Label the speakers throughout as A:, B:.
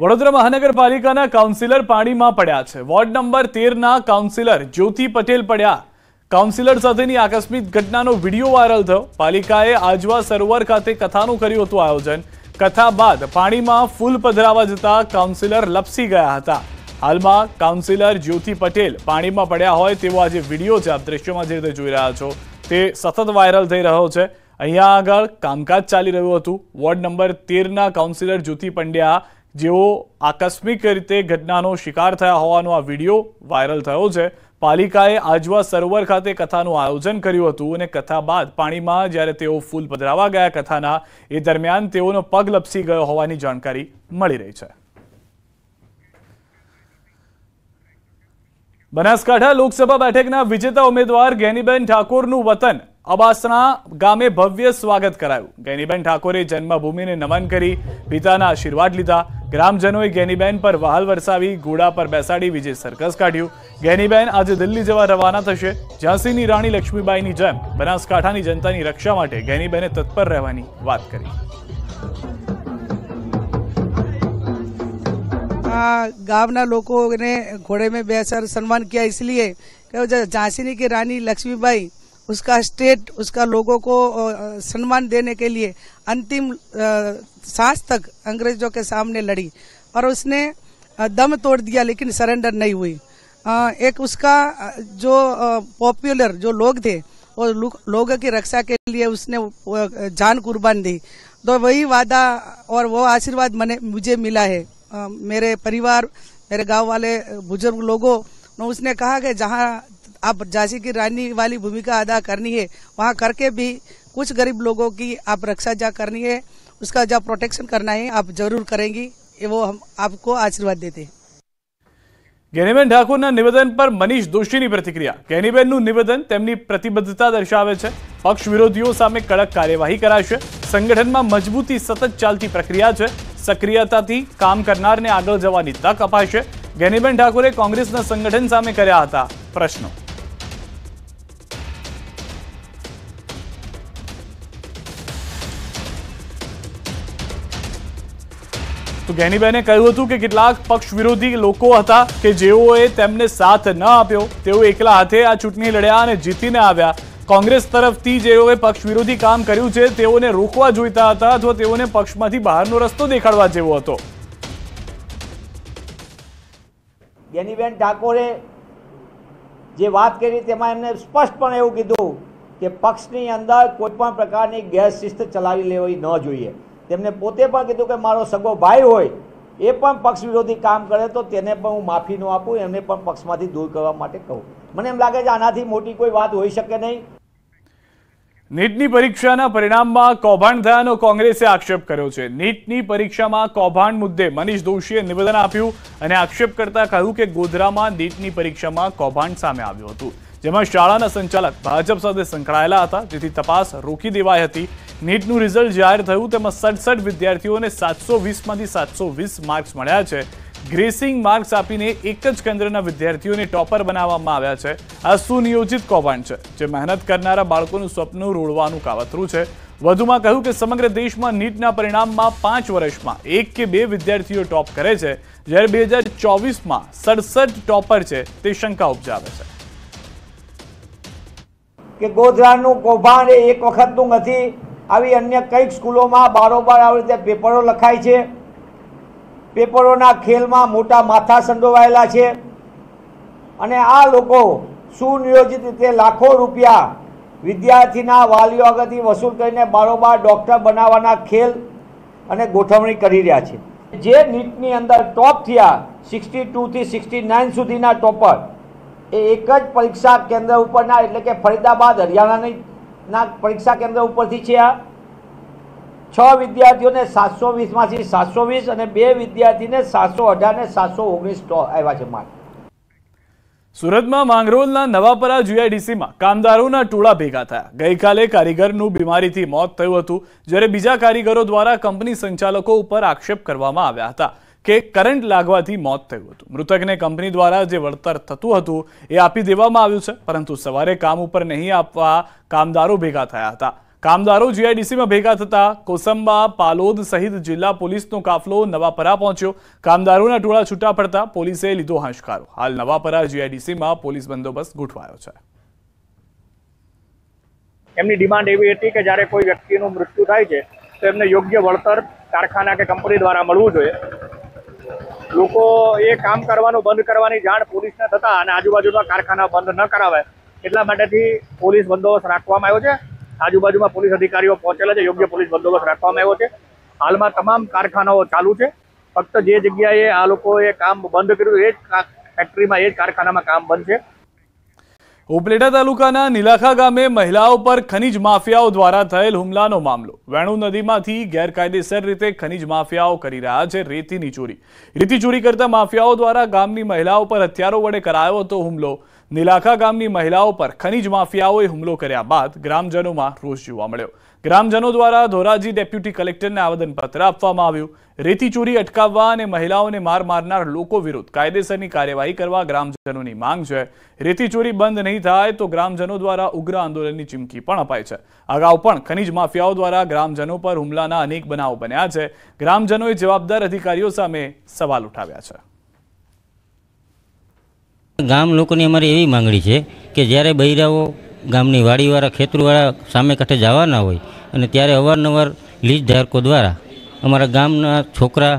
A: વડોદરા મહાનગરપાલિકાના કાઉન્સિલર પાણીમાં પડ્યા છે વોર્ડ નંબર તેરના કાઉન્સિલર જ્યોતિ પટેલ પડ્યા કાઉન્સિલર સાથેની આકસ્મિક ઘટનાનો વિડીયો વાયરલ થયો પાલિકાએ આજવા સરોવર ખાતે કથાનું કર્યું હતું આયોજન કથા બાદ પાણીમાં ફૂલ પધરાવા જતા કાઉન્સિલર લપસી ગયા હતા હાલમાં કાઉન્સિલર જ્યોતિ પટેલ પાણીમાં પડ્યા હોય તેવો આજે વિડીયો છે આપ દ્રશ્યમાં જે રીતે જોઈ રહ્યા છો તે સતત વાયરલ થઈ રહ્યો છે અહીંયા આગળ કામકાજ ચાલી રહ્યું હતું વોર્ડ નંબર તેરના કાઉન્સિલર જ્યોતિ પંડ્યા જેઓ આકસ્મિક રીતે ઘટનાનો શિકાર થયા હોવાનો આ વિડીયો વાયરલ થયો છે પાલિકાએ આજવા સરોવર ખાતે કથાનું આયોજન કર્યું હતું અને કથા બાદ પાણીમાં જ્યારે તેઓ ફૂલ પધરાવા ગયા કથાના એ દરમિયાન તેઓનો પગ લપસી ગયો હોવાની જાણકારી મળી રહી છે બનાસકાંઠા લોકસભા બેઠકના વિજેતા ઉમેદવાર ગેનીબેન ઠાકોરનું વતન અબાસણા ગામે ભવ્ય સ્વાગત કરાયું ગેનીબેન ઠાકોરે જન્મભૂમિને નમન કરી પિતાના આશીર્વાદ લીધા ગ્રામજનોએ ગેનીબેન પર વહાલ વરસાવી ઘોડા પર બેસાડી વિજય સરઘસ કાઢ્યું ગેનીબેન આજે દિલ્હી જવા રવાના થશે ઝાંસીની રાણી લક્ષ્મીબાઈની જેમ બનાસકાંઠાની જનતાની રક્ષા માટે ગેનીબેને તત્પર રહેવાની વાત કરી
B: ગામના લોકોને ઘોડે મેં બેસર સન્માન કિયા इसलिए ઝાંસીની કે રાણી લક્ષ્મીબાઈ उसका स्टेट उसका लोगों को सम्मान देने के लिए अंतिम सांस तक अंग्रेजों के सामने लड़ी और उसने दम तोड़ दिया लेकिन सरेंडर नहीं हुई एक उसका जो पॉपुलर जो लोग थे और लोगों की रक्षा के लिए उसने जान कुर्बान दी तो वही वादा और वो आशीर्वाद मैंने मुझे मिला है मेरे परिवार मेरे गांव वाले बुजुर्ग लोगों ने तो उसने कहा कि जहां अब झांसी की रानी वाली भूमिका अदा करनी है वहां करके भी कुछ गरीब लोगों की आप रक्षा जा करनी है उसका जब प्रोटेक्शन करना है आप जरूर करेंगी वो हम आपको आशीर्वाद देते हैं
A: गेनीबेन ठाकुर निवेदन पर मनीष दोषी प्रतिक्रिया गेनीबेन निवेदन प्रतिबद्धता दर्शाए पक्ष विरोधी कड़क कार्यवाही कराश संगठन में मजबूती सतत चालती प्रक्रिया है सक्रियता थी, काम करना आग जवा तक अपाश गेनीबेन ठाकुर कांग्रेस संगठन साने कर प्रश्नों તો ગેનીબેને કહ્યું હતું કે કેટલાક પક્ષ વિરોધી લોકો હતા કે જેઓએ તેમને સાથ ન આપ્યો તેઓ એકલા હાથે આ ચૂંટણી લડ્યા અને જીતીને આવ્યા કોંગ્રેસ તરફથી જેઓએ પક્ષ વિરોધી કામ કર્યું છે તેઓને રોકવા જોઈતા હતા અથવા તેઓને પક્ષમાંથી બહારનો રસ્તો દેખાડવા જેવો હતો
B: ગેનીબેન ઠાકોરે જે વાત કરી તેમાં એમને સ્પષ્ટપણે એવું કીધું કે પક્ષની અંદર કોઈ પણ પ્રકારની ગેરશિસ્ત ચલાવી લેવી ન જોઈએ તેમને પોતે પણ કીધું કે મારો સગો ભાઈ હોય એ પણ પક્ષ વિરોધી કામ કરે તો તેને પણ હું માફી ન આપું એમને પણ પક્ષમાંથી દૂર કરવા માટે કહું મને એમ લાગે છે આનાથી મોટી કોઈ વાત હોઈ શકે નહીં
A: નીટની પરીક્ષાના પરિણામમાં કૌભાંડ થયાનો કોંગ્રેસે આક્ષેપ કર્યો છે નીટની પરીક્ષામાં કૌભાંડ મુદ્દે મનીષ દોશીએ નિવેદન આપ્યું અને આક્ષેપ કરતા કહ્યું કે ગોધરામાં નીટની પરીક્ષામાં કૌભાંડ સામે આવ્યું હતું જેમાં શાળાના સંચાલક ભાજપ સાથે સંકળાયેલા હતા જેથી તપાસ રોકી દેવાઈ હતી નીટનું રિઝલ્ટ જાહેર થયું તેમાં સડસઠ વિદ્યાર્થીઓને સાતસો વીસમાંથી સાતસો વીસ માર્ક્સ મળ્યા છે ગ્રેસિંગ માર્ક્સ આપીને એક જ કેન્દ્રના વિદ્યાર્થીઓને ટોપર બનાવવામાં આવ્યા છે આ સુનિયોજિત કૌભાંડ છે જે મહેનત કરનારા બાળકોનું સ્વપ્ન રોડવાનું કાવતરું છે વધુમાં કહ્યું કે સમગ્ર દેશમાં નીટના પરિણામમાં પાંચ વર્ષમાં એક કે બે વિદ્યાર્થીઓ ટોપ કરે છે જ્યારે બે હજાર ચોવીસમાં સડસઠ ટોપર છે તે શંકા ઉપજાવે છે
B: કે ગોધરાનું કૌભાંડ એક વખતનું નથી આવી અન્ય કંઈક સ્કૂલોમાં બારોબાર આવી રીતે પેપરો લખાય છે પેપરોના ખેલમાં મોટા માથા સંડોવાયેલા છે અને આ લોકો સુનિયોજિત રીતે લાખો રૂપિયા વિદ્યાર્થીના વાલીઓ આગળથી વસૂલ કરીને બારોબાર ડૉક્ટર બનાવવાના ખેલ અને ગોઠવણી કરી રહ્યા છે જે નીટની અંદર ટોપ થયા સિક્સટી ટુથી સિક્સટી નાઇન સુધીના ટોપર એ એક જ પરીક્ષા કેન્દ્ર ઉપરના એટલે કે ફરીદાબાદ હરિયાણાની ના પરીક્ષા કેન્દ્ર ઉપરથી છે આ છ વિદ્યાર્થીઓને સાતસો વીસમાંથી સાતસો વીસ અને બે વિદ્યાર્થીને સાતસો અઢાર ને સાતસો ઓગણીસ આવ્યા છે માર્ક
A: સુરતમાં માંગરોળના નવાપરા જીઆઈડીસીમાં કામદારોના ટોળા ભેગા થયા ગઈકાલે કારીગરનું બીમારીથી મોત થયું હતું જ્યારે બીજા કારીગરો દ્વારા કંપની સંચાલકો ઉપર આક્ષેપ કરવામાં આવ્યા હતા કે કરંટ લાગવાથી મોત થયું હતું મૃતકને કંપની દ્વારા જે વળતર થતું હતું એ આપી દેવામાં આવ્યું છે પરંતુ સવારે કામ ઉપર નહીં આપવા કામદારો ભેગા થયા હતા કામદારો જીઆઈડીસીમાં ભેગા થતા કોસંબા પાલોદ સહિત જિલ્લા પોલીસનો કાફલો નવાપરા પહોંચ્યો કામદારોના ટોળા છૂટા પડતા પોલીસે લીધો હાંશકારો હાલ નવાપરા જીઆઈડીસીમાં પોલીસ બંદોબસ્ત ગોઠવાયો છે
B: એમની ડિમાન્ડ એવી હતી કે જ્યારે કોઈ વ્યક્તિનું મૃત્યુ થાય છે તો એમને યોગ્ય વળતર કારખાના કે કંપની દ્વારા મળવું જોઈએ લોકો એ કામ કરવાનું બંધ કરવાની જાણ પોલીસને થતા અને આજુબાજુના કારખાના બંધ ન કરાવે એટલા માટેથી પોલીસ બંદોબસ્ત રાખવામાં આવ્યો છે આજુબાજુમાં પોલીસ અધિકારીઓ પહોંચેલા છે યોગ્ય પોલીસ બંદોબસ્ત રાખવામાં આવ્યો છે હાલમાં તમામ કારખાનાઓ ચાલુ છે ફક્ત જે જગ્યાએ આ લોકોએ કામ બંધ કર્યું એ જ ફેક્ટરીમાં એ જ કારખાનામાં કામ બંધ છે
A: ઉપલેટા તાલુકાના નીલાખા ગામે મહિલાઓ પર ખનીજ માફિયાઓ દ્વારા થયેલ હુમલાનો મામલો વેણુ નદીમાંથી ગેરકાયદેસર રીતે ખનીજ માફિયાઓ કરી રહ્યા છે રેતીની ચોરી રેતી ચોરી કરતા માફિયાઓ દ્વારા ગામની મહિલાઓ પર હથિયારો વડે કરાયો હતો હુમલો નીલાખા ગામની મહિલાઓ પર ખનીજ માફિયાઓએ હુમલો કર્યા બાદ ગ્રામજનોમાં રોષ જોવા મળ્યો ગ્રામજનો દ્વારા ધોરાજી ડેપ્યુટી કલેક્ટરને આવેદનપત્ર આપવામાં આવ્યું રેતી ચોરી અટકાવવા અને મહિલાઓને માર મારનાર લોકો વિરુદ્ધ કાયદેસરની કાર્યવાહી કરવા ગ્રામજનોની માંગ છે રેતી ચોરી બંધ નહીં થાય તો ગ્રામજનો દ્વારા ઉગ્ર આંદોલનની ચીમકી પણ અપાય છે અગાઉ પણ ખનીજ માફિયાઓ દ્વારા ગ્રામજનો પર હુમલાના અનેક બનાવો બન્યા છે ગ્રામજનોએ જવાબદાર અધિકારીઓ સામે સવાલ ઉઠાવ્યા
B: છે ગામ લોકોની અમારી એવી માંગણી છે કે જ્યારે બૈરાઓ ગામની વાડીવાળા ખેતરવાળા સામે કાંઠે જવાના હોય અને ત્યારે અવારનવાર લીજ ધારકો દ્વારા અમારા ગામના છોકરા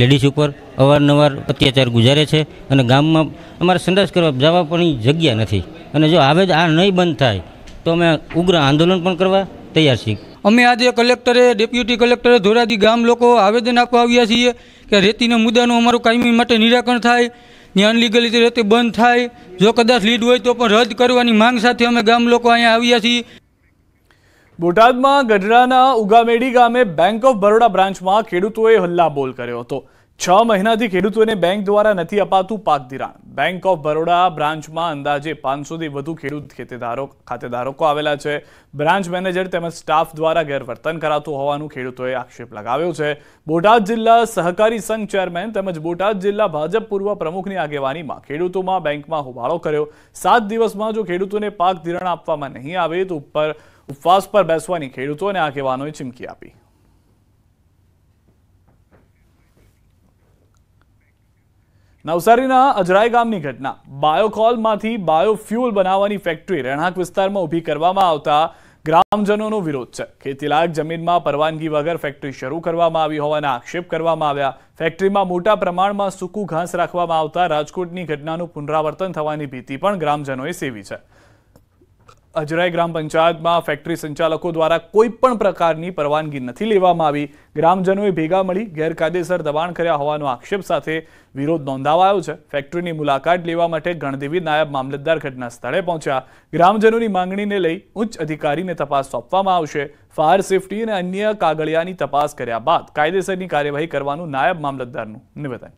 B: લેડીઝ ઉપર અવારનવાર અત્યાચાર ગુજારે છે અને ગામમાં અમારે સંદાસ કરવા જવા પણ જગ્યા નથી અને જો આવે જ આ નહીં બંધ થાય તો અમે ઉગ્ર આંદોલન પણ કરવા તૈયાર છીએ અમે આજે કલેક્ટરે ડેપ્યુટી કલેક્ટરે ધોરાજી ગામ લોકો આવેદન આપવા આવ્યા છીએ કે રેતીના મુદ્દાનું અમારું કાયમી માટે નિરાકરણ થાય ની અનલીગલી રહેતી બંધ થાય જો કદાચ લીડ હોય તો પણ રદ કરવાની માંગ સાથે અમે ગામ લોકો અહીંયા આવ્યા છીએ
A: બોટાદમાં ગઢડાના ઉગામેડી ગામે બેંક ઓફ બરોડા બ્રાન્ચમાં ખેડૂતોએ હલ્લાબોલ કર્યો હતો છ મહિનાથી ખેડૂતોને બેંક દ્વારા નથી અપાતું પાક ધિરાણ બેંક ઓફ બરોડા બ્રાન્ચમાં અંદાજે પાંચસોથી વધુ ખેડૂત ખેતેદારો ખાતેધારકો આવેલા છે બ્રાન્ચ મેનેજર તેમજ સ્ટાફ દ્વારા ગેરવર્તન કરાતું હોવાનું ખેડૂતોએ આક્ષેપ લગાવ્યો છે બોટાદ જિલ્લા સહકારી સંઘ ચેરમેન તેમજ બોટાદ જિલ્લા ભાજપ પૂર્વ પ્રમુખની આગેવાનીમાં ખેડૂતોમાં બેંકમાં હોબાળો કર્યો સાત દિવસમાં જો ખેડૂતોને પાક ધિરાણ આપવામાં નહીં આવે તો ઉપર ઉપવાસ પર બેસવાની ખેડૂતોને આગેવાનોએ ચીમકી આપી નવસારીના અજરાય ગામની ઘટના બાયોકોલમાંથી બાયોફ્યુલ બનાવવાની ફેક્ટરી રહેણાંક વિસ્તારમાં ઊભી કરવામાં આવતા ગ્રામજનોનો વિરોધ છે ખેતીલાયક જમીનમાં પરવાનગી વગર ફેક્ટરી શરૂ કરવામાં આવી હોવાના આક્ષેપ કરવામાં આવ્યા ફેક્ટરીમાં મોટા પ્રમાણમાં સૂકું ઘાસ રાખવામાં આવતા રાજકોટની ઘટનાનું પુનરાવર્તન થવાની ભીતિ પણ ગ્રામજનોએ સેવી છે અજરાય ગ્રામ પંચાયતમાં ફેક્ટરી સંચાલકો દ્વારા કોઈ પણ પ્રકારની પરવાનગી નથી લેવામાં આવી ગ્રામજનોએ ભેગા મળી ગેરકાયદેસર દબાણ કર્યા હોવાનો આક્ષેપ સાથે વિરોધ નોંધાવાયો છે ફેક્ટરીની મુલાકાત લેવા માટે ગણદેવી નાયબ મામલતદાર ઘટના સ્થળે પહોંચ્યા ગ્રામજનોની માંગણીને લઈ ઉચ્ચ અધિકારીને તપાસ સોંપવામાં આવશે ફાયર સેફટી અને અન્ય કાગળિયાની તપાસ કર્યા બાદ કાયદેસરની કાર્યવાહી કરવાનું નાયબ મામલતદારનું નિવેદન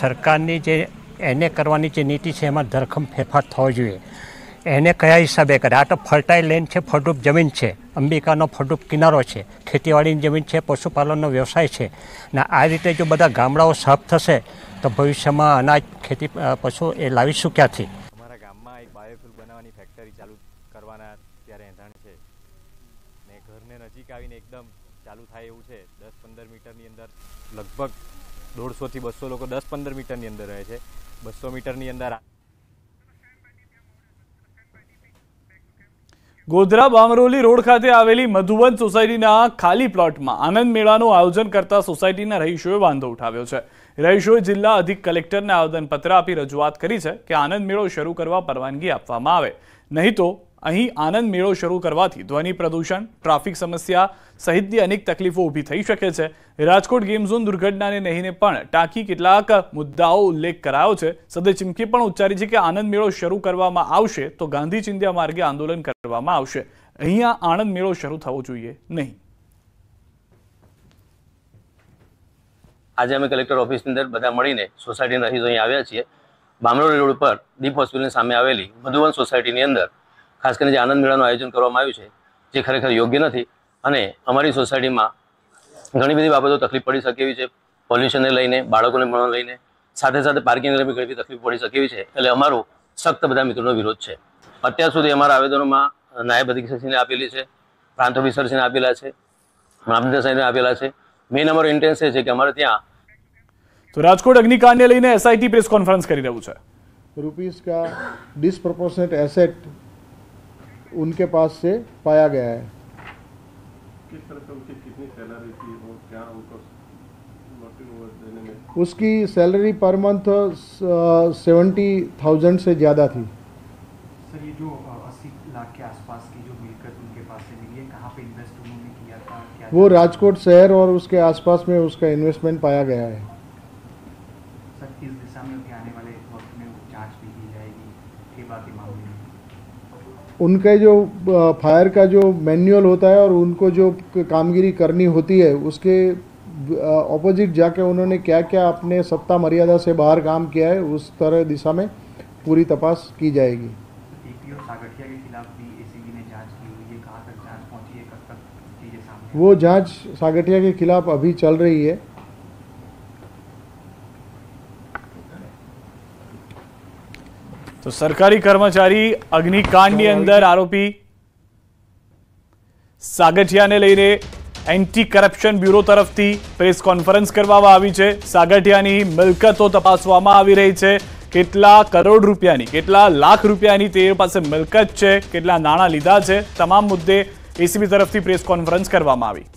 B: સરકારની જે એને કરવાની જે નીતિ છે એમાં ધરખમ ફેરફાર થવો જોઈએ એને કયા હિસાબે કરે આ તો ફર્ટાઇલ લેન છે ફળદ્રુપ જમીન છે અંબિકાનો ફળદ્રુપ કિનારો છે ખેતીવાડીની જમીન છે પશુપાલનનો વ્યવસાય છે ને આ રીતે જો બધા ગામડાઓ સાફ થશે તો ભવિષ્યમાં અનાજ ખેતી પશુ એ લાવી શક્યાથી અમારા ગામમાં એક બાયોફ્યુલ બનાવવાની ફેક્ટરી ચાલુ કરવાના ત્યારે એંધાણ છે ને ઘરને નજીક આવીને એકદમ ચાલુ થાય એવું છે દસ પંદર મીટરની અંદર લગભગ દોઢસોથી બસો લોકો દસ પંદર મીટરની અંદર રહે છે બસો મીટરની અંદર
A: ગોધરા બામરોલી રોડ ખાતે આવેલી મધુવન સોસાયટીના ખાલી પ્લોટમાં આનંદ મેળાનું આયોજન કરતા સોસાયટીના રહીશોએ વાંધો ઉઠાવ્યો છે રહીશોએ જિલ્લા અધિક કલેક્ટરને આવેદનપત્ર આપી રજૂઆત કરી છે કે આનંદ મેળો શરૂ કરવા પરવાનગી આપવામાં આવે નહીં તો અહીં આનંદ મેળો શરૂ કરવાથી ધ્વનિ પ્રદૂષણ ટ્રાફિક સમસ્યા સહિતની અનેક તકલીફો ઊભી થઈ શકે છે રાજકોટ ગેમ ઝોન દુર્ઘટનાને નહીંને પણ ટાંકી કેટલાક મુદ્દાઓ ઉલ્લેખ કરાયો છે સદે ચીમકી પણ ઉચ્ચારી છે કે આનંદ મેળો શરૂ કરવામાં આવશે તો ગાંધી ચિંધ્યા માર્ગે આંદોલન કરવામાં આવશે અહીંયા આણંદ મેળો શરૂ થવો જોઈએ નહીં
B: આજે અમે કલેક્ટર ઓફિસની અંદર બધા મળીને સોસાયટીના રહીશો અહીં આવ્યા છીએ બામરોલી રોડ પર દીપ હોસ્પિટલની સામે આવેલી મધુવન સોસાયટીની અંદર ખાસ કરીને જે આનંદ મેળાનું આયોજન કરવામાં આવ્યું છે જે ખરેખર યોગ્ય નથી અને અમારી સોસાયટીમાં ઘણી બધી બાબતો તકલીફ પડી શકે એવી છે પોલ્યુશનને લઈને બાળકોને ભણવા લઈને સાથે સાથે પાર્કિંગને લઈને ઘણી તકલીફ પડી શકે છે એટલે અમારો સખ્ત બધા મિત્રોનો વિરોધ છે અત્યાર સુધી અમારા આવેદનોમાં નાયબ અધિક્ષકશ્રીને આપેલી છે પ્રાંત ઓફિસરશ્રીને આપેલા છે રામદેવ સાહેબને આપેલા છે મેઇન અમારો ઇન્ટેન્સ એ છે કે અમારે
A: ત્યાં તો રાજકોટ અગ્નિકાંડને લઈને એસઆઈટી પ્રેસ કોન્ફરન્સ કરી રહ્યું છે રૂપીસ
C: કા ડિસપ્રોપોર્શનેટ એસેટ उनके पास से पाया गया है किस तरह से उनकी कितनी सैलरी थी और क्या उनको देने में उसकी salary per month seventy thousand से ज़्यादा थी सर ये जो अस्सी लाख के आसपास की जो मिलकत उनके पास से मिली है कहाँ पे इन्वेस्ट उन्होंने किया था क्या वो राजकोट शहर और उसके आसपास में उसका इन्वेस्टमेंट पाया गया है उनके जो फायर का जो मैनुअल होता है और उनको जो कामगिरी करनी होती है उसके ऑपोजिट जाके उन्होंने क्या क्या अपने सत्ता मर्यादा से बाहर काम किया है उस तरह दिशा में पूरी तपास की जाएगी वो जांच सागठिया के खिलाफ अभी चल रही है
A: તો સરકારી કર્મચારી અગ્નિકાંડની અંદર આરોપી સાગઠિયાને લઈને એન્ટી કરપ્શન બ્યુરો તરફથી પ્રેસ કોન્ફરન્સ કરવામાં આવી છે સાગઠિયાની મિલકતો તપાસવામાં આવી રહી છે કેટલા કરોડ રૂપિયાની કેટલા લાખ રૂપિયાની તે પાસે મિલકત છે કેટલા નાણાં લીધા છે તમામ મુદ્દે એસીબી તરફથી પ્રેસ કોન્ફરન્સ કરવામાં આવી